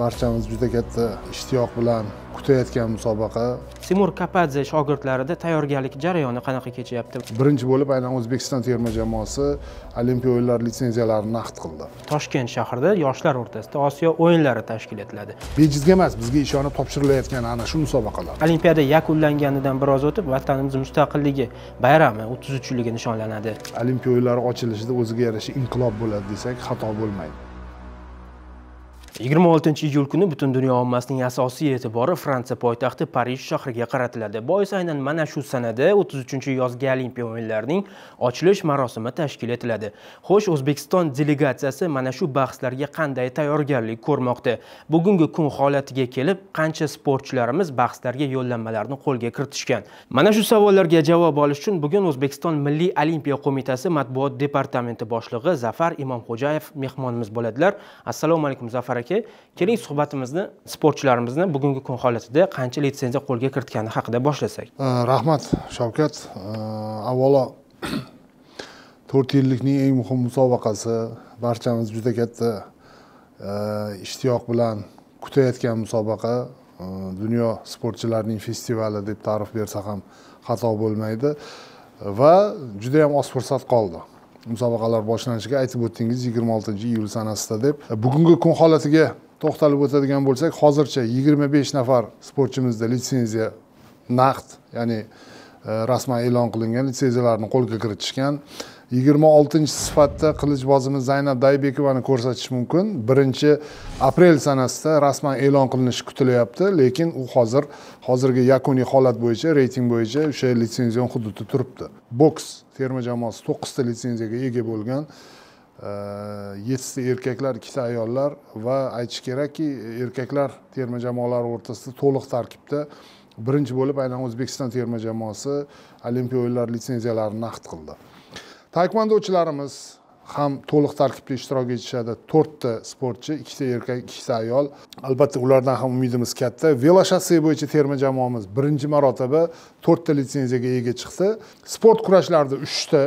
barchamiz juda katta ishtiyoq bilan kutayotgan musobaqa Timur Kapadze shogirdlarida tayyorgarlik jarayoni qanaqa kechyapti? Birinchi bo'lib aynan O'zbekiston terma jamoasi Olimpiya o'yinlari litsenziyalarini naqd qildi. Toshkent shahrida yoshlar o'rtasida Osiyo o'yinlari tashkil etiladi. Bejizga emas, bizga ishonib topshirilayotgan ana shu musobaqalar. Olimpiada yakunlanganidan biroz o'tib vatanimiz mustaqilligi bayrami 33 yilligi nishonlanadi. Olimpiya o'yinlari ochilishida o'ziga yarasha inqilob bo'ladi desak xato bo'lmaydi. 26 iyul kuni butun dunyo ommasining asosiy e'tibori Fransiya poytaxti Parij shahriga qaratiladi. Boisi aynan mana shu sanada 33-yozgi Olimpiya o'yinlarining ochilish marosimi tashkil etiladi. Xo'sh, O'zbekiston delegatsiyasi mana shu bahslarga qanday tayyorgarlik ko'rmoqda? Bugungi kun holatiga kelib, qancha sportchilarimiz bahslarga yo'llanmalarni qo'lga kiritishgan? Mana shu savollarga javob olish uchun bugun O'zbekiston Milliy Olimpiya qo'mitasi matbuot departamenti boshlig'i Zafar Imomxo'jayev mehmonimiz bo'ladilar. Assalomu alaykum Zafar aka. aka keling suhbatimizni sportchilarimizni bugungi kun holatida qancha litsenziya qo'lga kiritgani haqida boshlasak э, rahmat shavkat э, avvalo to'rt yillikning eng muhim musobaqasi barchamiz juda katta э, ishtiyoq bilan kutayotgan musobaqa dunyo sportchilarining festivali deb ta'rif bersa ham xato bo'lmaydi va juda yam oz fursat qoldi musobaqalar boshlanishiga aytib o'tdingiz yigirma oltinchi iyul sanasida deb bugungi kun holatiga to'xtalib o'tadigan bo'lsak hozircha yigirma besh nafar sportchimizda litsenziya naqd ya'ni e, rasman e'lon qilingan litsenziyalarni qo'lga kiritishgan yigirma oltinchi sifatda qilichbozimiz zaynab daybekovani ko'rsatish mumkin birinchi aprel sanasida rasman e'lon qilinishi kutilyapti lekin u hozir hozirgi yakuniy holat bo'yicha reyting bo'yicha o'sha litsenzion hududda turibdi boks terma jamoasi to'qqizta litsenziyaga ega bo'lgan yettita erkaklar ikkita ayollar va aytish kerakki erkaklar terma jamoalari o'rtasida to'liq tarkibda birinchi bo'lib aynan o'zbekiston terma jamoasi olimpiya o'yinlari litsenziyalarini naqd qildi taekvondochilarimiz ham to'liq tarkibda ishtirok etishadi to'rtta sportchi ikkita erkak ikkita ayol albatta ulardan ham umidimiz katta veloshosse bo'yicha terma jamoamiz birinchi marotaba to'rtta litsenziyaga ega chiqdi sport kurashlarida uchta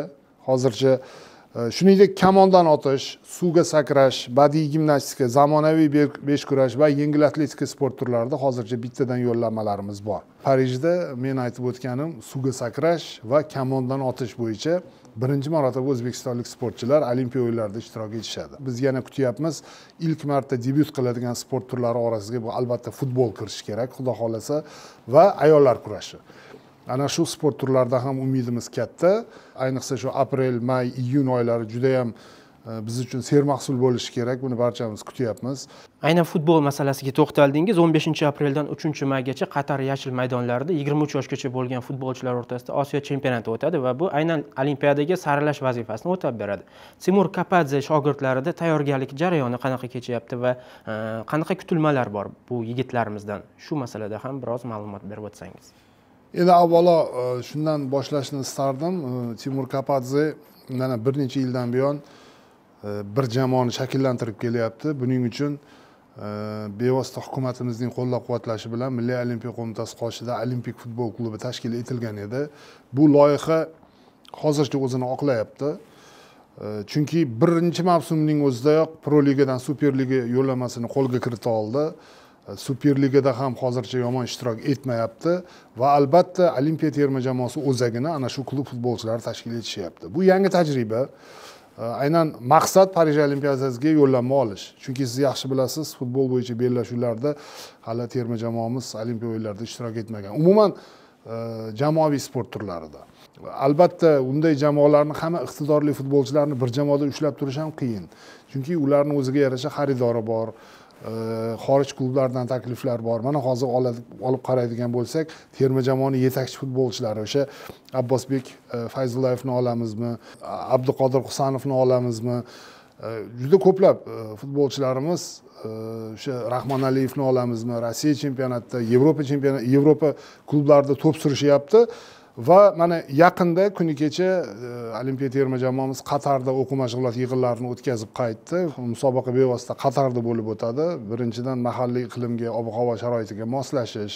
hozircha e, shuningdek kamondan otish suvga sakrash badiiy gimnastika zamonaviy kurash va yengil atletika sport turlarida hozircha bittadan yo'llanmalarimiz bor parijda men aytib o'tganim suvga sakrash va kamondan otish bo'yicha birinchi marotaba o'zbekistonlik sportchilar olimpiya o'yinlarida ishtirok etishadi biz yana kutyapmiz ilk marta debyut qiladigan sport turlari orasiga bu albatta futbol kirishi kerak xudo xohlasa va ayollar kurashi ana shu sport turlarida ham umidimiz katta ayniqsa shu aprel may iyun oylari judayam Э, biz uchun sermahsul bo'lishi kerak buni barchamiz kutyapmiz aynan futbol masalasiga to'xtaldingiz 15 apreldan 3 maygacha qatar yashil maydonlarida 23 yoshgacha bo'lgan futbolchilar o'rtasida osiyo chempionati o'tadi va bu aynan olimpiadaga saralash vazifasini o'tab beradi timur kapadze shogirdlarida tayyorgarlik jarayoni qanaqa kechyapti va e, qanaqa kutilmalar bor bu yigitlarimizdan shu masalada ham biroz ma'lumot berib o'tsangiz endi avvalo e, shundan boshlashni istardim e, timur kapadze mana bir necha yildan buyon E, bir jamoani shakllantirib kelyapti buning uchun e, bevosita hukumatimizning qo'llab quvvatlashi bilan milliy olimpiya qo'mitasi qoshida olimpik futbol klubi tashkil etilgan edi bu loyiha hozircha o'zini oqlayapti e, chunki birinchi mavsumning o'zidayoq pro ligadan super liga yo'llanmasini qo'lga kirita oldi superligada ham hozircha yomon ishtirok etmayapti va albatta olimpiya terma jamoasi o'zagini ana shu klub futbolchilari tashkil etishyapti bu yangi tajriba aynan maqsad parij olimpiadasiga yo'llanma olish chunki siz yaxshi bilasiz futbol bo'yicha bellashuvlarda hali terma jamoamiz olimpiya o'yinlarida ishtirok etmagan umuman e, jamoaviy sport turlarida albatta unday jamoalarni hamma iqtidorli futbolchilarni bir jamoada ushlab turish ham qiyin chunki ularni o'ziga yarasha xaridori bor Э, xorij klublardan takliflar bor mana hozir olib qaraydigan bo'lsak terma jamoani yetakchi futbolchilari o'sha abbosbek e, fayzullayevni olamizmi abduqodir husanovni olamizmi e, juda ko'plab e, futbolchilarimiz o'sha rahmonaliyevni olamizmi rossiya chempionatida yevropa chempionat yevropa klublarida to'p surishyapti va mana yaqinda kuni kecha e, olimpiya terma jamoamiz qatarda o'quv mashg'ulot yig'inlarini o'tkazib qaytdi musobaqa bevosita qatarda bo'lib o'tadi birinchidan mahalliy iqlimga ob havo sharoitiga moslashish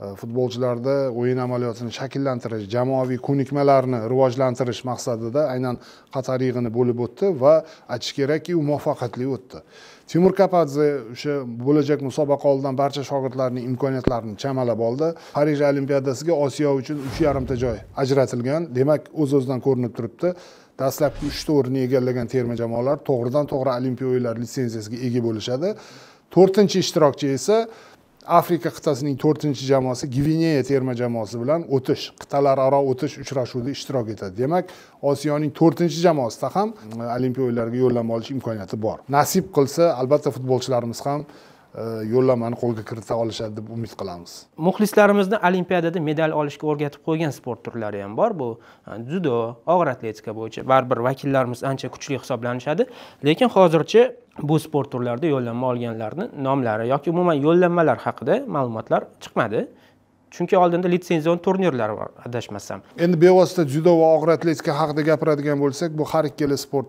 Э, futbolchilarda o'yin amaliyotini shakllantirish jamoaviy ko'nikmalarni rivojlantirish maqsadida aynan qatar yig'ini bo'lib o'tdi va aytish kerakki u muvaffaqiyatli o'tdi temur kapadze o'sha bo'lajak musobaqa oldidan barcha shogirdlarning imkoniyatlarini chamalab oldi parij olimpiadasiga osiyo uchun uch yarimta joy ajratilgan demak o'z o'zidan ko'rinib turibdi dastlabki uchta o'rinni egallagan terma jamoalar to'g'ridan to'g'ri olimpiya o'yinlari litsenziyasiga ega bo'lishadi to'rtinchi ishtirokchi esa afrika qit'asining to'rtinchi jamoasi gvineya terma jamoasi bilan o'tish qit'alararo o'tish uchrashuvida ishtirok etadi demak osiyoning to'rtinchi jamoasida ham e, olimpiya o'yinlariga yo'llanma olish imkoniyati bor nasib qilsa albatta futbolchilarimiz ham e, yo'llanmani qo'lga kirita olishadi deb umid qilamiz muxlislarimizni olimpiadada medal olishga o'rgatib qo'ygan sport turlari ham bor bu dzyudo e, og'ir atletika bo'yicha baribir vakillarimiz ancha kuchli hisoblanishadi lekin hozircha bu sport turlarida yo'llanma olganlarni nomlari yoki umuman yo'llanmalar haqida ma'lumotlar chiqmadi chunki oldinda litsenzion turnirlar bor adashmasam endi bevosita judo va og'ir atletika haqida gapiradigan bo'lsak bu har ikkala sport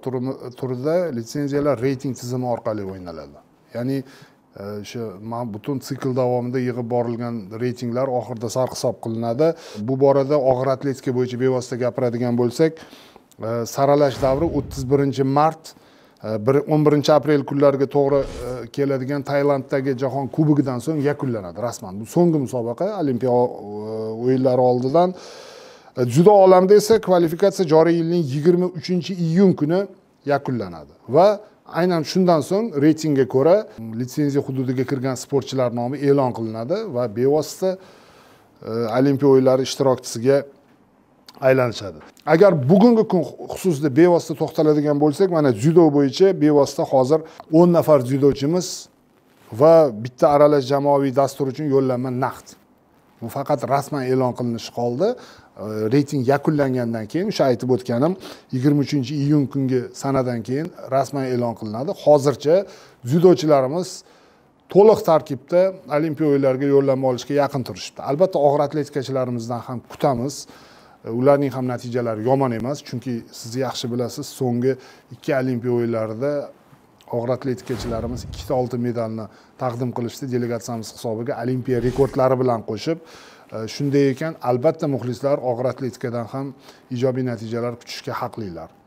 turida litsenziyalar reyting tizimi orqali o'ynaladi ya'ni e, o'sha butun sikl davomida yig'ib borilgan reytinglar oxirida sarhisob qilinadi bu borada og'ir atletika bo'yicha bevosita gapiradigan bo'lsak e, saralash davri o'ttiz birinchi mart Э, o'n birinchi aprel kunlariga to'g'ri e, keladigan tailanddagi jahon kubogidan so'ng yakunlanadi rasman bu so'nggi musobaqa olimpiya e, o'yinlari oldidan e, juda olamida esa kvalifikatsiya joriy yilning yigirma uchinchi iyun kuni yakunlanadi va aynan shundan so'ng reytingga ko'ra litsenziya hududiga kirgan sportchilar nomi e'lon qilinadi va bevosita olimpiya o'yinlari ishtirokchisiga aylanishadi agar bugungi kun xususida bevosita to'xtaladigan bo'lsak mana dzyudo bo'yicha bevosita hozir o'n nafar dzyudochimiz va bitta aralash jamoaviy dastur uchun yo'llanma naqd bu faqat rasman e'lon qilinishi qoldi reyting yakunlangandan keyin o'sha aytib o'tganim yigirma uchinchi iyun kungi sanadan keyin rasman e'lon qilinadi hozircha dzyudochilarimiz to'liq tarkibda olimpiya o'yinlariga yo'llanma olishga yaqin turishibdi albatta og'ir atletikachilarimizdan ham kutamiz E, ularning ham natijalari yomon emas chunki siz yaxshi bilasiz so'nggi ikki olimpiya o'yinlarida og'ir atletikachilarimiz ikkita oltin medalni taqdim qilishdi delegatsiyamiz hisobiga olimpiya rekordlari bilan qo'shib e, shunday ekan albatta muxlislar og'ir atletikadan ham ijobiy natijalar kutishga haqlilar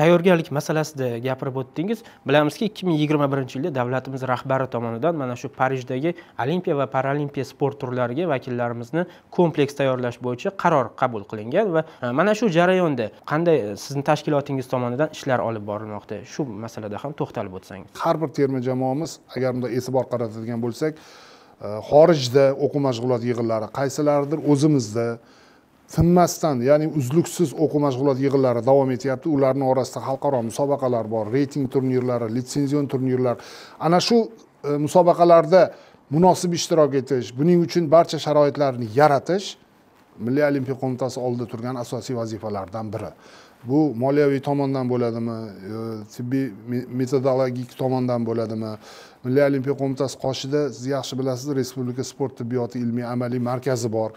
tayyorgarlik masalasida gapirib o'tdingiz bilamizki ikki ming yigirma birinchi yilda davlatimiz rahbari tomonidan mana shu parijdagi olimpiya va paralimpiya sport turlariga vakillarimizni kompleks tayyorlash bo'yicha qaror qabul qilingan va e, mana shu jarayonda qanday e, sizni tashkilotingiz tomonidan ishlar olib borilmoqda shu masalada ham to'xtalib o'tsangiz har bir terma jamoamiz agar bunday e'tibor qaratadigan bo'lsak e, xorijda o'quv mashg'ulot yig'inlari qaysilaridir o'zimizda tinmasdan ya'ni uzluksiz o'quv mashg'ulot yig'inlari davom etyapti ularni orasida xalqaro musobaqalar bor reyting turnirlari litsenzion turnirlar ana shu e, musobaqalarda munosib ishtirok etish buning uchun barcha sharoitlarni yaratish milliy olimpiya qo'mitasi oldida turgan asosiy vazifalardan biri bu moliyaviy tomondan bo'ladimi e, tibbiy metodologik tomondan bo'ladimi milliy olimpiya qo'mitasi qoshida siz yaxshi bilasiz respublika sport tibbiyoti ilmiy amaliy markazi bor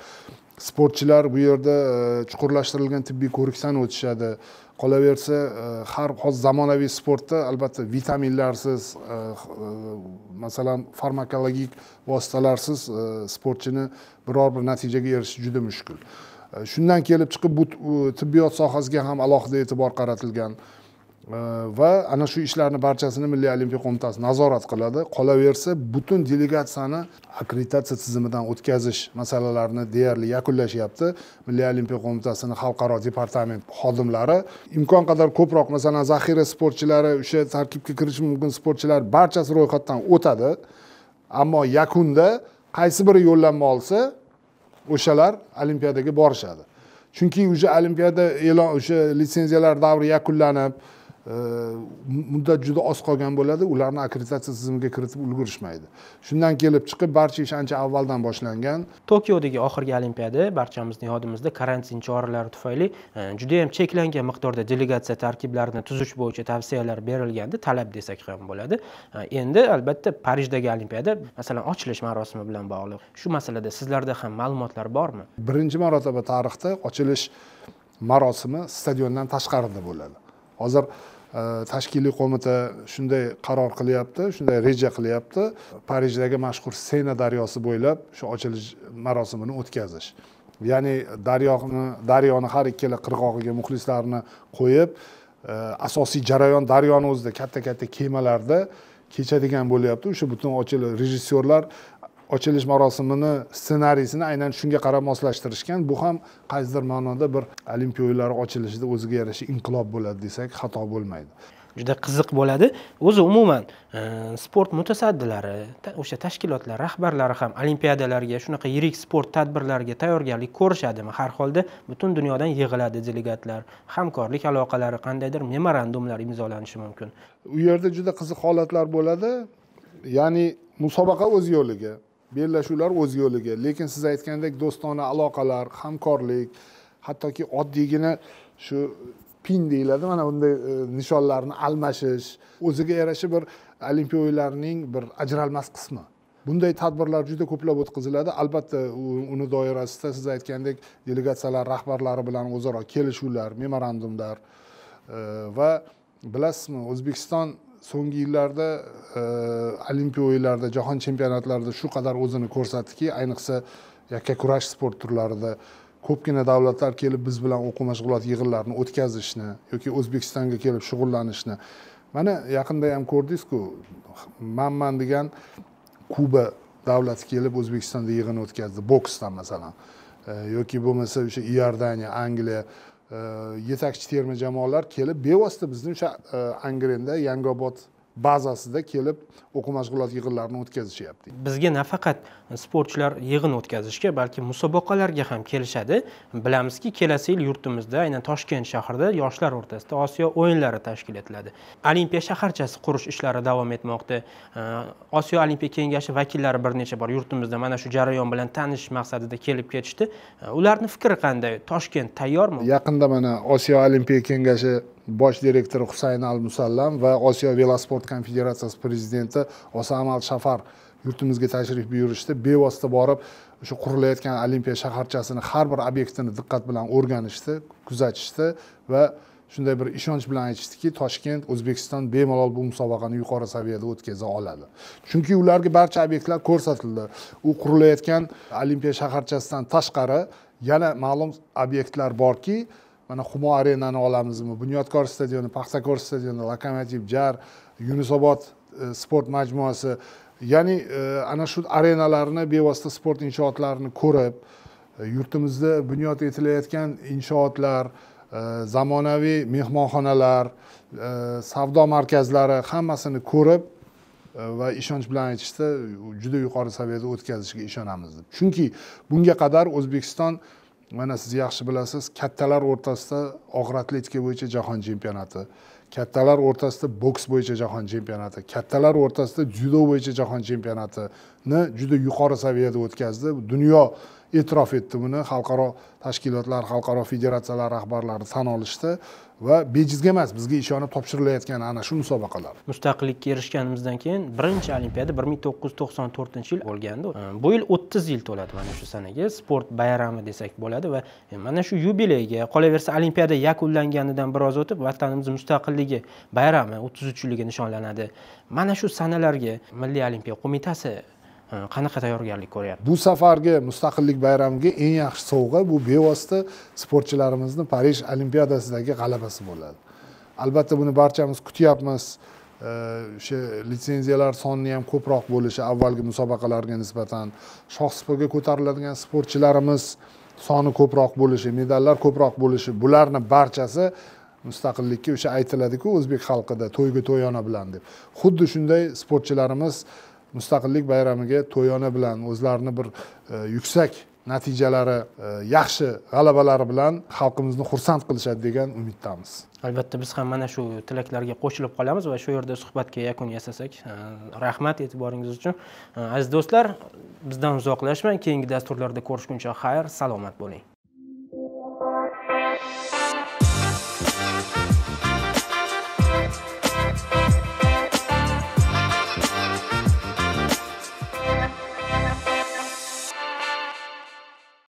sportchilar bu yerda e, chuqurlashtirilgan tibbiy ko'rikdan o'tishadi qolaversa e, har hozir zamonaviy sportda albatta vitaminlarsiz e, masalan farmakologik vositalarsiz sportchini biror bir natijaga erishish juda mushkul shundan kelib chiqib bu tibbiyot sohasiga ham alohida e'tibor qaratilgan Э, va ana shu ishlarni barchasini milliy olimpiya qo'mitasi nazorat qiladi qolaversa butun delegatsiyani akkreditatsiya tizimidan o'tkazish masalalarini deyarli yakunlashyapti milliy olimpiya qo'mitasini xalqaro departament xodimlari imkon qadar ko'proq masalan zaxira sportchilari o'sha tarkibga kirishi mumkin sportchilar barchasi ro'yxatdan o'tadi ammo yakunda qaysi biri yo'llanma olsa o'shalar olimpiadaga borishadi chunki уже olimpiada e'lon o'sha litsenziyalar davri yakunlanib muddat juda oz qolgan bo'ladi ularni akkreditatsiya tizimiga kiritib ulgurishmaydi shundan kelib chiqib barcha ish ancha avvaldan boshlangan tokiodagi oxirgi olimpiada barchamizni yodimizda karantin choralari tufayli e, judayam cheklangan miqdorda delegatsiya tarkiblarini tuzish bo'yicha tavsiyalar berilgandi talab desak ham bo'ladi e, endi albatta parijdagi olimpiada masalan ochilish marosimi bilan bog'liq shu masalada sizlarda ham ma'lumotlar bormi birinchi marotaba tarixda ochilish marosimi stadiondan tashqarida bo'ladi hozir e, tashkiliy qo'mita shunday qaror qilyapti shunday reja qilyapti parijdagi mashhur sena daryosi bo'ylab shu ochilish marosimini o'tkazish ya'ni daryoni daryoni har ikkala qirg'og'iga muxlislarni qo'yib e, asosiy jarayon daryoni o'zida katta katta kemalarda kechadigan bo'lyapti o'sha butun ochilish rejissyorlar ochilish marosimini ssenariysini aynan shunga qarab moslashtirishgan bu ham qaysidir ma'noda bir olimpiya o'yinlari ochilishida o'ziga yarasha inqilob bo'ladi desak xato bo'lmaydi juda qiziq bo'ladi o'zi umuman e, sport mutasaddilari o'sha tashkilotlar rahbarlari ham olimpiadalarga shunaqa yirik sport tadbirlariga tayyorgarlik ko'rishadimi har holda butun dunyodan yig'iladi delegatlar hamkorlik aloqalari qandaydir memorandumlar imzolanishi mumkin u yerda juda qiziq holatlar bo'ladi ya'ni musobaqa o'z yo'liga bellashuvlar o'z yo'liga lekin siz aytgandek do'stona aloqalar hamkorlik hattoki oddiygina shu pin deyiladi mana bunday e, nishonlarni almashish o'ziga yarasha bir olimpiya o'yinlarining bir ajralmas qismi bunday tadbirlar juda ko'plab o'tkaziladi albatta uni doirasida siz aytgandek delegatsiyalar rahbarlari bilan o'zaro kelishuvlar memorandumlar e, va bilasizmi o'zbekiston so'nggi yillarda olimpiya o'yinlarida jahon chempionatlarida shu qadar o'zini ko'rsatdiki ayniqsa yakkakurash sport turlarida ko'pgina davlatlar kelib biz bilan o'quv mashg'ulot yig'inlarini o'tkazishni yoki o'zbekistonga kelib shug'ullanishni mana yaqinda ham ko'rdingizku manman degan kuba davlati kelib o'zbekistonda yig'in o'tkazdi boksdan masalan yoki bo'lmasa o'sha iordaniya angliya Э, yetakchi terma jamoalar kelib bevosita bizni o'sha э, angrenda yangiobod bazasida kelib o'quv mashg'ulot yig'inlarini o'tkazishyapti bizga nafaqat sportchilar yig'in o'tkazishga balki musobaqalarga ham kelishadi bilamizki kelasi yil yurtimizda aynan toshkent shahrida yoshlar o'rtasida osiyo o'yinlari tashkil etiladi olimpiya shaharchasi qurish ishlari davom etmoqda osiyo olimpiya kengashi vakillari bir necha bor yurtimizda mana shu jarayon bilan tanishish maqsadida kelib ketishdi ularni fikri qanday toshkent tayyormi yaqinda mana osiyo olimpiya kengashi bosh direktori husayn al musallam va osiyo velosport konfederatsiyasi prezidenti osamal shafar yurtimizga tashrif buyurishdi bevosita borib o'sha qurilayotgan olimpiya shaharchasini har bir obyektini diqqat bilan o'rganishdi kuzatishdi va shunday bir ishonch bilan aytishdiki toshkent o'zbekiston bemalol bu musobaqani yuqori saviyada o'tkaza oladi chunki ularga barcha obyektlar ko'rsatildi u qurilayotgan olimpiya shaharchasidan tashqari yana ma'lum obyektlar borki mana humo arenani olamizmi bunyodkor stadioni paxtakor stadioni lokomotiv jar yunusobod e, sport majmuasi ya'ni e, ana shu arenalarni bevosita sport inshootlarini ko'rib e, yurtimizda bunyod etilayotgan inshootlar zamonaviy mehmonxonalar savdo markazlari hammasini ko'rib va ishonch bilan aytishdi juda yuqori saviyada o'tkazishga ishonamiz deb chunki bunga qadar o'zbekiston mana siz yaxshi bilasiz kattalar o'rtasida og'ir atletika bo'yicha jahon chempionati kattalar o'rtasida boks bo'yicha jahon chempionati kattalar o'rtasida dzyudo bo'yicha jahon chempionatini juda yuqori saviyada o'tkazdi dunyo e'tirof etdi buni xalqaro tashkilotlar xalqaro federatsiyalar rahbarlari tan olishdi va bejizga emas bizga ishonib topshirilayotgan ana shu musobaqalar mustaqillikka erishganimizdan keyin birinchi olimpiada bir ming to'qqiz yuz to'qson to'rtinchi yil bo'lgandi bu yil o'ttiz yil to'ladi mana shu sanaga sport bayrami desak bo'ladi va mana shu yubileyga qolaversa olimpiada yakunlanganidan biroz o'tib vatanimiz mustaqilligi bayrami o'ttiz uch yilligi nishonlanadi mana shu sanalarga milliy olimpiya qo'mitasi Э, qanaqa tayyorgarlik ko'ryapti bu safargi mustaqillik bayramiga eng yaxshi sovg'a bu bevosita sportchilarimizni parij olimpiadasidagi g'alabasi bo'ladi albatta buni barchamiz kutyapmiz o'sha litsenziyalar soni ham ko'proq bo'lishi avvalgi musobaqalarga nisbatan shoh supaga ko'tariladigan sportchilarimiz soni ko'proq bo'lishi medallar ko'proq bo'lishi bularni barchasi mustaqillikka o'sha aytiladiku o'zbek xalqida to'yga to'yona bilan deb xuddi shunday sportchilarimiz mustaqillik bayramiga to'yona bilan o'zlarini bir e, yuksak natijalari e, yaxshi g'alabalari bilan xalqimizni xursand qilishadi degan umiddamiz albatta biz ham mana shu tilaklarga qo'shilib qolamiz va shu yerda suhbatga yakun yasasak e, rahmat e'tiboringiz uchun aziz do'stlar bizdan uzoqlashmang keyingi dasturlarda ko'rishguncha xayr salomat bo'ling